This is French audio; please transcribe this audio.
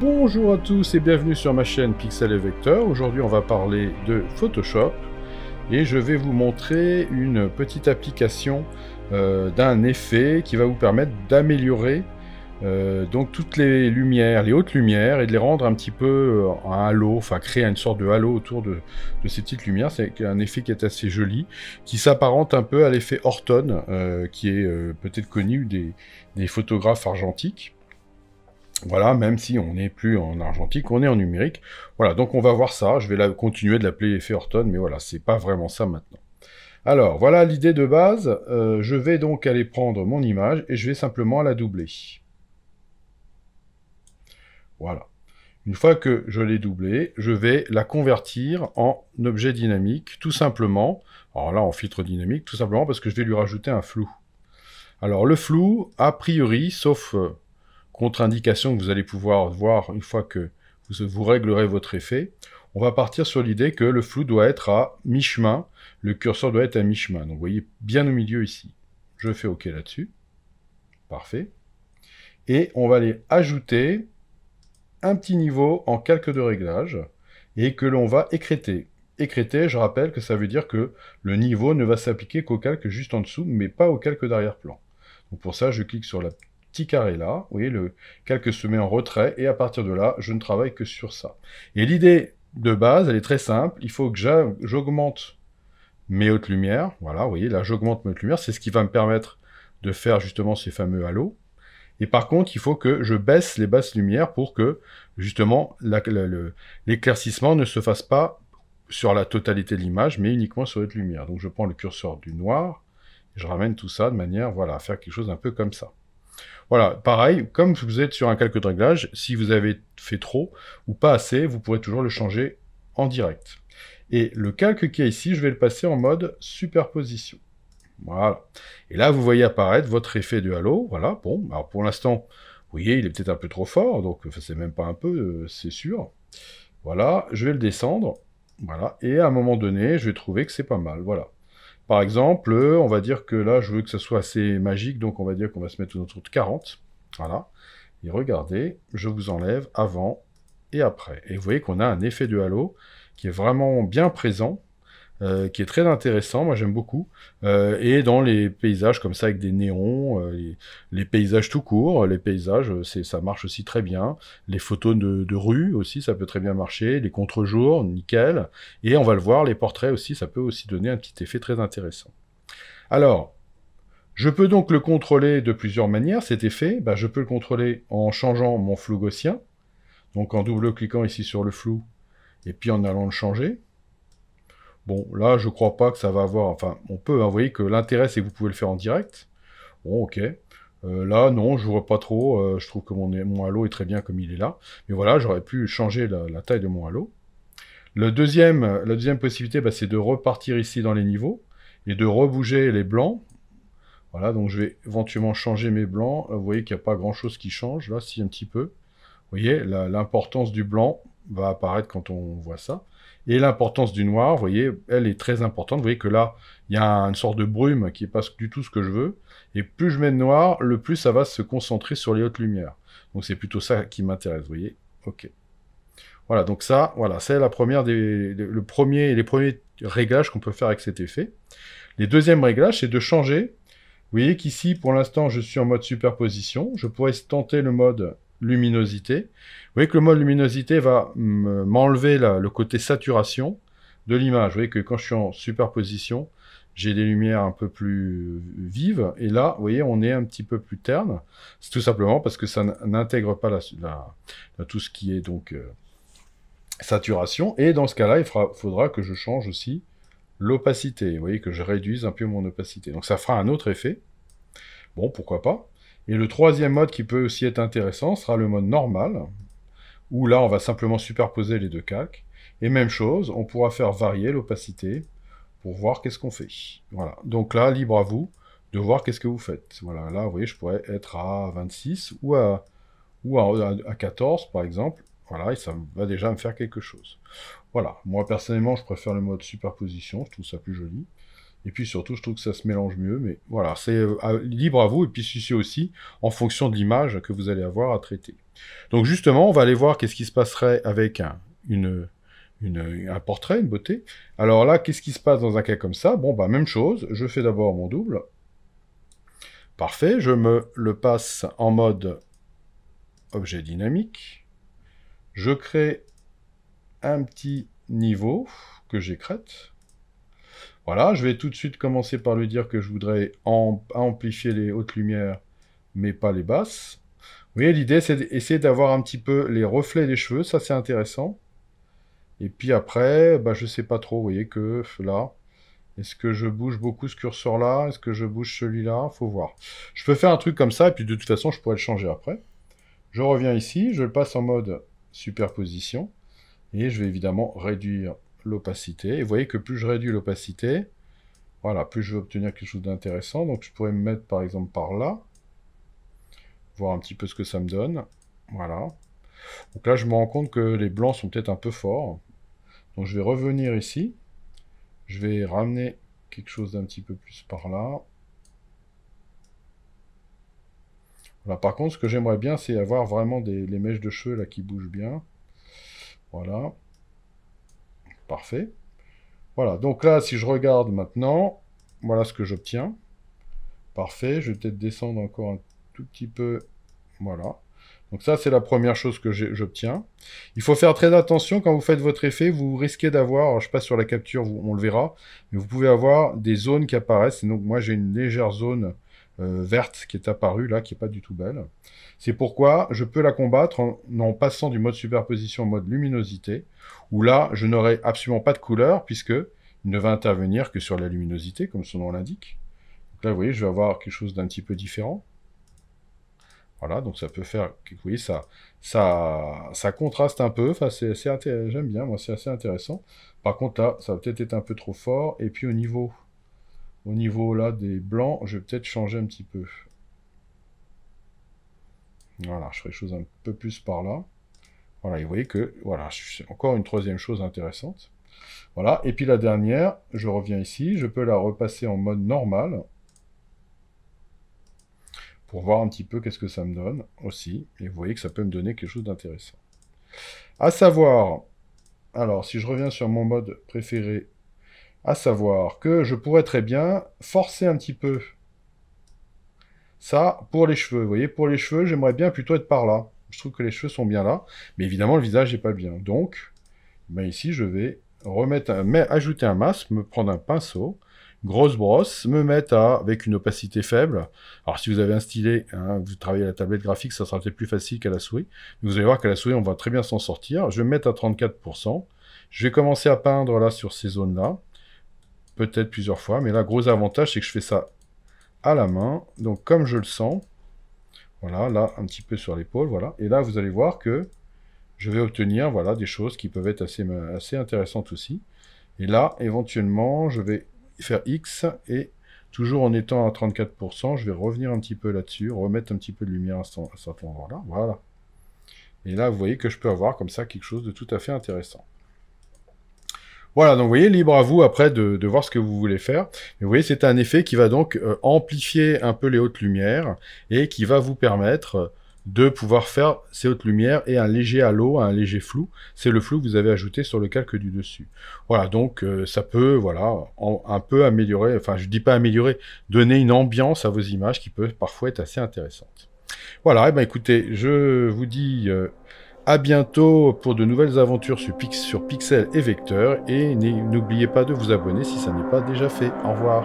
Bonjour à tous et bienvenue sur ma chaîne Pixel et Vector. Aujourd'hui on va parler de Photoshop et je vais vous montrer une petite application euh, d'un effet qui va vous permettre d'améliorer euh, donc toutes les lumières, les hautes lumières, et de les rendre un petit peu euh, un halo, enfin créer une sorte de halo autour de, ces petites lumières. C'est un effet qui est assez joli, qui s'apparente un peu à l'effet Horton, qui est peut-être connu des photographes argentiques. Voilà, même si on n'est plus en argentique, on est en numérique. Voilà, donc on va voir ça. Je vais continuer de l'appeler effet Horton, mais voilà, c'est pas vraiment ça maintenant. Alors, voilà l'idée de base. Euh, je vais donc aller prendre mon image et je vais simplement la doubler. Voilà. Une fois que je l'ai doublée, je vais la convertir en objet dynamique, tout simplement. Alors là, en filtre dynamique, tout simplement parce que je vais lui rajouter un flou. Alors, le flou, a priori, sauf... Euh, contre indication que vous allez pouvoir voir une fois que vous, vous réglerez votre effet, on va partir sur l'idée que le flou doit être à mi-chemin, le curseur doit être à mi-chemin. Donc vous voyez bien au milieu ici. Je fais OK là-dessus. Parfait. Et on va aller ajouter un petit niveau en calque de réglage et que l'on va écréter. Écréter, je rappelle que ça veut dire que le niveau ne va s'appliquer qu'au calque juste en dessous, mais pas au calque d'arrière-plan. pour ça, je clique sur la petit carré là, vous voyez, le calque se met en retrait, et à partir de là, je ne travaille que sur ça. Et l'idée de base, elle est très simple, il faut que j'augmente mes hautes lumières, voilà, vous voyez, là j'augmente mes hautes lumières, c'est ce qui va me permettre de faire justement ces fameux halos. Et par contre, il faut que je baisse les basses lumières pour que justement l'éclaircissement ne se fasse pas sur la totalité de l'image, mais uniquement sur les lumières. Donc je prends le curseur du noir, je ramène tout ça de manière voilà, à faire quelque chose un peu comme ça. Voilà, pareil, comme vous êtes sur un calque de réglage, si vous avez fait trop ou pas assez, vous pourrez toujours le changer en direct. Et le calque qui est ici, je vais le passer en mode superposition. Voilà. Et là, vous voyez apparaître votre effet de halo. Voilà, bon, alors pour l'instant, vous voyez, il est peut-être un peu trop fort, donc c'est même pas un peu, euh, c'est sûr. Voilà, je vais le descendre. Voilà, et à un moment donné, je vais trouver que c'est pas mal, voilà. Par exemple, on va dire que là, je veux que ça soit assez magique, donc on va dire qu'on va se mettre notre route 40. Voilà. Et regardez, je vous enlève avant et après. Et vous voyez qu'on a un effet de halo qui est vraiment bien présent. Euh, qui est très intéressant, moi j'aime beaucoup, euh, et dans les paysages comme ça avec des néons, euh, les, paysages tout court, les paysages, ça marche aussi très bien, les photos de, rue aussi, ça peut très bien marcher, les contre-jours, nickel, et on va le voir, les portraits aussi, ça peut aussi donner un petit effet très intéressant. Alors, je peux donc le contrôler de plusieurs manières, cet effet, bah, je peux le contrôler en changeant mon flou gaussien, donc en double-cliquant ici sur le flou, et puis en allant le changer, Bon, là, je crois pas que ça va avoir. Enfin, on peut. envoyer vous voyez que l'intérêt, c'est que vous pouvez le faire en direct. Bon, ok. Euh, là, non, je vois pas trop. Euh, je trouve que mon, halo est très bien comme il est là. Mais voilà, j'aurais pu changer la, taille de mon halo. la deuxième possibilité, bah, c'est de repartir ici dans les niveaux et de rebouger les blancs. Voilà, donc je vais éventuellement changer mes blancs. vous voyez qu'il n'y a pas grand-chose qui change. Là, si, un petit peu. Vous voyez, l'importance du blanc va apparaître quand on voit ça. Et l'importance du noir, vous voyez, elle est très importante. Vous voyez que là, il y a une sorte de brume qui n'est pas du tout ce que je veux. Et plus je mets de noir, le plus ça va se concentrer sur les hautes lumières. Donc c'est plutôt ça qui m'intéresse, vous voyez. OK. Voilà, donc ça, voilà, c'est la première des, le premier, les premiers réglages qu'on peut faire avec cet effet. Les deuxièmes réglages, c'est de changer. Vous voyez qu'ici, pour l'instant, je suis en mode superposition. Je pourrais tenter le mode luminosité. Vous voyez que le mode luminosité va m'enlever le côté saturation de l'image. Vous voyez que quand je suis en superposition, j'ai des lumières un peu plus vives. Et là, vous voyez, on est un petit peu plus terne. C'est tout simplement parce que ça n'intègre pas la, tout ce qui est donc euh, saturation. Et dans ce cas-là, il faudra que je change aussi l'opacité. Vous voyez que je réduise un peu mon opacité. Donc ça fera un autre effet. Bon, pourquoi pas. Et le troisième mode qui peut aussi être intéressant sera le mode normal, où là on va simplement superposer les deux calques. Et même chose, on pourra faire varier l'opacité pour voir qu'est-ce qu'on fait. Voilà, donc là, libre à vous de voir qu'est-ce que vous faites. Voilà, là, vous voyez, je pourrais être à 26 ou à, ou à, 14, par exemple. Voilà, et ça va déjà me faire quelque chose. Voilà, moi personnellement, je préfère le mode superposition, je trouve ça plus joli. Et puis surtout, je trouve que ça se mélange mieux. Mais voilà, c'est euh, libre à vous. Et puis ceci aussi en fonction de l'image que vous allez avoir à traiter. Donc justement, on va aller voir qu'est-ce qui se passerait avec un, un portrait, une beauté. Alors là, qu'est-ce qui se passe dans un cas comme ça Bon, bah même chose. Je fais d'abord mon double. Parfait. Je me le passe en mode objet dynamique. Je crée un petit niveau que j'écrète. Voilà, je vais tout de suite commencer par lui dire que je voudrais amplifier les hautes lumières, mais pas les basses. Vous voyez, l'idée, c'est d'essayer d'avoir un petit peu les reflets des cheveux, ça c'est intéressant. Et puis après, bah, je ne sais pas trop, vous voyez que là, est-ce que je bouge beaucoup ce curseur-là Est-ce que je bouge celui-là Faut voir. Je peux faire un truc comme ça, et puis de toute façon, je pourrais le changer après. Je reviens ici, je le passe en mode superposition, et je vais évidemment réduire l'opacité. Et vous voyez que plus je réduis l'opacité, voilà, plus je vais obtenir quelque chose d'intéressant. Donc je pourrais me mettre par exemple par là, voir un petit peu ce que ça me donne. Voilà. Donc là, je me rends compte que les blancs sont peut-être un peu forts. Donc je vais revenir ici. Je vais ramener quelque chose d'un petit peu plus par là. Voilà, par contre, ce que j'aimerais bien, c'est avoir vraiment des, les mèches de cheveux là qui bougent bien. Voilà. Parfait. Voilà, donc là, si je regarde maintenant, voilà ce que j'obtiens. Parfait, je vais peut-être descendre encore un tout petit peu. Voilà. Donc ça, c'est la première chose que j'obtiens. Il faut faire très attention quand vous faites votre effet, vous risquez d'avoir, je passe sur la capture, on le verra, mais vous pouvez avoir des zones qui apparaissent. Et donc moi, j'ai une légère zone euh, verte qui est apparue là, qui n'est pas du tout belle. C'est pourquoi je peux la combattre en, passant du mode superposition au mode luminosité, où là, je n'aurai absolument pas de couleur, puisque il ne va intervenir que sur la luminosité, comme son nom l'indique. là, vous voyez, je vais avoir quelque chose d'un petit peu différent. Voilà, donc ça peut faire, vous voyez, ça, ça, ça contraste un peu. Enfin, j'aime bien, moi, c'est assez intéressant. Par contre, là, ça va peut-être être un peu trop fort. Et puis au niveau au niveau là des blancs, je vais peut-être changer un petit peu. Voilà, je ferai chose un peu plus par là. Voilà, et vous voyez que, voilà, c'est encore une troisième chose intéressante. Voilà, et puis la dernière, je reviens ici, je peux la repasser en mode normal pour voir un petit peu qu'est-ce que ça me donne aussi. Et vous voyez que ça peut me donner quelque chose d'intéressant. À savoir, alors si je reviens sur mon mode préféré à savoir que je pourrais très bien forcer un petit peu ça pour les cheveux. Vous voyez, pour les cheveux, j'aimerais bien plutôt être par là. Je trouve que les cheveux sont bien là, mais évidemment, le visage n'est pas bien. Donc, ben ici, je vais remettre ajouter un masque, me prendre un pinceau, grosse brosse, me mettre à, avec une opacité faible. Alors si vous avez un stylet, hein, vous travaillez à la tablette graphique, ça sera peut-être plus facile qu'à la souris. Vous allez voir qu'à la souris, on va très bien s'en sortir. Je vais me mettre à 34%. Je vais commencer à peindre là sur ces zones-là peut-être plusieurs fois. Mais là, gros avantage, c'est que je fais ça à la main. Donc, comme je le sens, voilà, là, un petit peu sur l'épaule, voilà. Et là, vous allez voir que je vais obtenir, voilà, des choses qui peuvent être assez, assez intéressantes aussi. Et là, éventuellement, je vais faire X et toujours en étant à 34%, je vais revenir un petit peu là-dessus, remettre un petit peu de lumière à, cet endroit-là, voilà. Et là, vous voyez que je peux avoir comme ça quelque chose de tout à fait intéressant. Voilà, donc vous voyez, libre à vous après de, voir ce que vous voulez faire. vous voyez, c'est un effet qui va donc euh, amplifier un peu les hautes lumières et qui va vous permettre euh, de pouvoir faire ces hautes lumières et un léger halo, un léger flou. C'est le flou que vous avez ajouté sur le calque du dessus. Voilà, donc euh, ça peut, voilà, un peu améliorer, enfin je ne dis pas améliorer, donner une ambiance à vos images qui peut parfois être assez intéressante. Voilà, et eh ben écoutez, je vous dis... A bientôt pour de nouvelles aventures sur, Pixel et Vecteur. Et n'oubliez pas de vous abonner si ça n'est pas déjà fait. Au revoir.